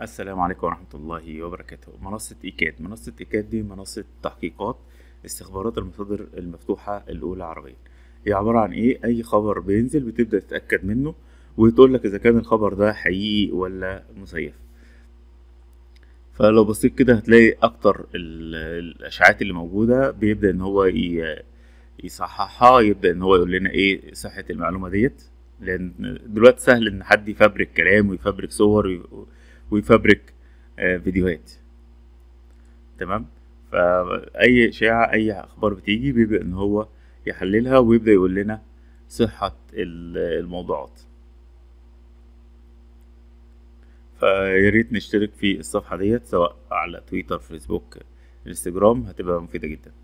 السلام عليكم ورحمة الله وبركاته منصة إيكاد منصة إيكاد دي منصة تحقيقات استخبارات المصادر المفتوحة الأولى عربيا هي عبارة عن إيه أي خبر بينزل بتبدأ تتأكد منه وتقول لك إذا كان الخبر ده حقيقي ولا مزيف فلو بصيت كده هتلاقي أكتر الأشعاعات اللي موجودة بيبدأ إن هو يصححها يبدأ إن هو يقول لنا إيه صحة المعلومة ديت لأن دلوقتي سهل إن حد يفبرك كلام ويفبرك صور وي... ويفبرك آه، فيديوهات تمام فاي اشاعه اي اخبار بتيجي بيبدا ان هو يحللها ويبدا يقول لنا صحه الموضوعات فيا ريت نشترك في الصفحه ديت سواء على تويتر فيسبوك انستجرام هتبقى مفيده جدا